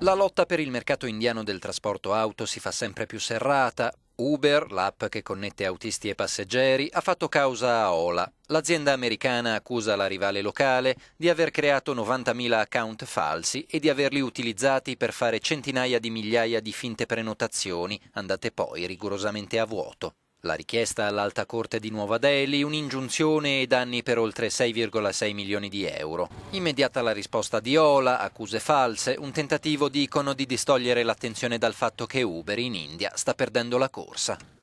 La lotta per il mercato indiano del trasporto auto si fa sempre più serrata. Uber, l'app che connette autisti e passeggeri, ha fatto causa a Ola. L'azienda americana accusa la rivale locale di aver creato 90.000 account falsi e di averli utilizzati per fare centinaia di migliaia di finte prenotazioni, andate poi rigorosamente a vuoto. La richiesta all'Alta Corte di Nuova Delhi, un'ingiunzione e danni per oltre 6,6 milioni di euro. Immediata la risposta di Ola, accuse false, un tentativo dicono di distogliere l'attenzione dal fatto che Uber in India sta perdendo la corsa.